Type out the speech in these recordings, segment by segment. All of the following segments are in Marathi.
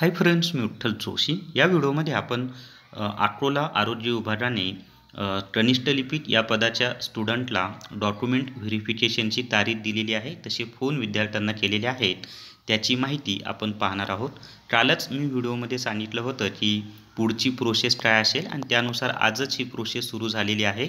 हाय फ्रेंड्स मी विठ्ठल जोशी या व्हिडिओमध्ये आपण अकोला आरोग्य विभागाने कनिष्ठ या पदाच्या स्टुडंटला डॉक्युमेंट व्हेरिफिकेशनची तारीख दिलेली आहे तसे फोन विद्यार्थ्यांना केलेले आहेत त्याची माहिती आपण पाहणार आहोत कालच मी व्हिडिओमध्ये सांगितलं होतं की पुढची प्रोसेस काय असेल आणि त्यानुसार आजच ही प्रोसेस सुरू झालेली आहे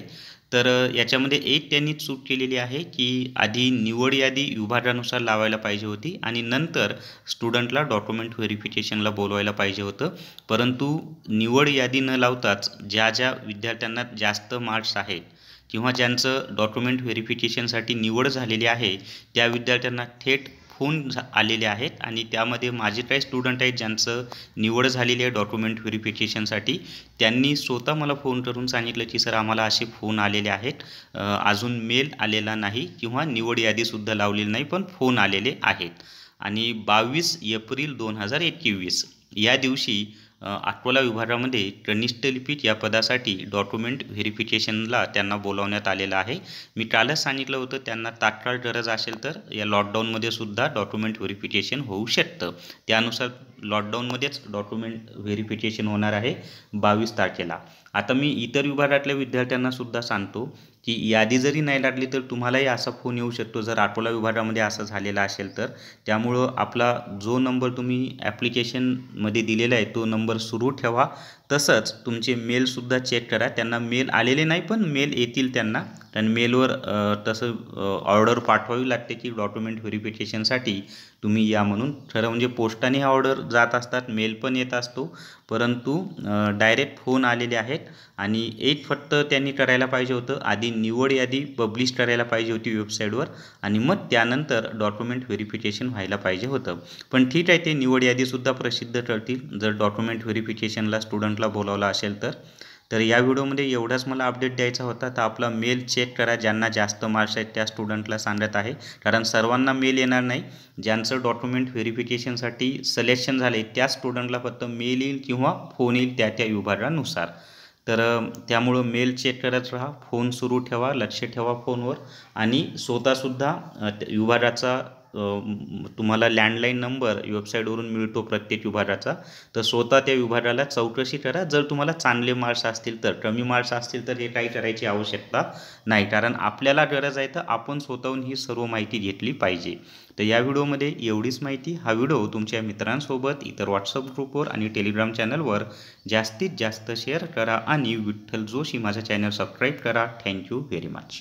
तर याच्यामध्ये एक त्यांनी चूक केलेली आहे की आधी निवड यादी विभागानुसार लावायला पाहिजे होती आणि नंतर स्टुडंटला डॉक्युमेंट व्हेरिफिकेशनला बोलवायला पाहिजे होतं परंतु निवड यादी न लावताच ज्या ज्या विद्यार्थ्यांना जास्त मार्क्स आहेत किंवा ज्यांचं डॉक्युमेंट व्हेरिफिकेशनसाठी निवड झालेली आहे त्या विद्यार्थ्यांना थेट होऊन आलेले आहेत आणि त्यामध्ये माझे काही स्टुडंट आहेत ज्यांचं निवड झालेली आहे डॉक्युमेंट व्हेरिफिकेशनसाठी त्यांनी स्वतः मला फोन करून सांगितलं की सर आम्हाला असे फोन आलेले आहेत अजून मेल आलेला नाही किंवा निवड यादीसुद्धा लावलेली नाही पण फोन आलेले आहेत आणि बावीस एप्रिल दोन हजार एकवीस या दिवशी अकोला विभागामध्ये कनिष्ठ लिपिक या पदासाठी डॉक्युमेंट व्हेरिफिकेशनला त्यांना बोलावण्यात आलेलं आहे मी कालच सांगितलं होतं त्यांना तात्काळ गरज असेल तर या लॉकडाऊनमध्ये सुद्धा डॉक्युमेंट व्हेरिफिकेशन होऊ शकतं त्यानुसार लॉकडाऊनमध्येच डॉक्युमेंट व्हेरिफिकेशन होणार आहे बावीस तारखेला आता मी इतर विभागातल्या विद्यार्थ्यांना सुद्धा सांगतो की यादी जरी नाही लागली तर तुम्हालाही असा फोन येऊ शकतो जर अकोला विभागामध्ये असं झालेला असेल तर त्यामुळं आपला जो नंबर तुम्ही ॲप्लिकेशनमध्ये दिलेला आहे तो नंबर सुरू ठेवा तसंच तुमचे मेलसुद्धा चेक करा त्यांना मेल आलेले नाही पण मेल येतील त्यांना कारण मेलवर तसं ऑर्डर पाठवावी लागते की डॉक्युमेंट व्हेरिफिकेशनसाठी तुम्ही या म्हणून खरं म्हणजे पोस्टाने हा ऑर्डर जात असतात मेल पण येत असतो परंतु डायरेक्ट फोन आलेले आहेत आणि एक फक्त त्यांनी करायला पाहिजे होतं आधी निवड यादी पब्लिश करायला पाहिजे होती वेबसाईटवर आणि मग त्यानंतर डॉक्युमेंट व्हेरिफिकेशन व्हायला पाहिजे होतं पण ठीक आहे ते निवड यादीसुद्धा प्रसिद्ध ठरतील जर डॉक्युमेंट व्हेरिफिकेशनला स्टुडंटला बोलावला असेल तर तर या व्हिडिओमध्ये एवढाच मला अपडेट द्यायचा होता तर आपला मेल चेक करा ज्यांना जास्त मार्क्स आहेत त्या स्टुडंटला सांगत आहे कारण सर्वांना मेल येणार नाही ज्यांचं डॉक्युमेंट व्हेरिफिकेशनसाठी सिलेक्शन झाले त्या स्टुडंटला फक्त मेल येईल किंवा फोन येईल त्या त्या विभागानुसार तर त्यामुळं मेल चेक करत राहा फोन सुरू ठेवा लक्ष ठेवा फोनवर आणि स्वतःसुद्धा विभागाचा तुम्हाला लँडलाईन नंबर वेबसाईटवरून मिळतो प्रत्येक विभागाचा तर स्वतः त्या विभागाला चौकशी करा जर तुम्हाला चांगले मार्क्स असतील तर कमी मार्क्स असतील तर हे काही करायची आवश्यकता नाही कारण आपल्याला गरज आहे तर आपण स्वतःहून ही सर्व माहिती घेतली पाहिजे तर या व्हिडिओमध्ये एवढीच माहिती हा व्हिडिओ तुमच्या मित्रांसोबत इतर व्हॉट्सअप ग्रुपवर आणि टेलिग्राम चॅनलवर जास्तीत जास्त शेअर करा आणि विठ्ठल जोशी माझा चॅनल सबस्क्राईब करा थँक्यू व्हेरी मच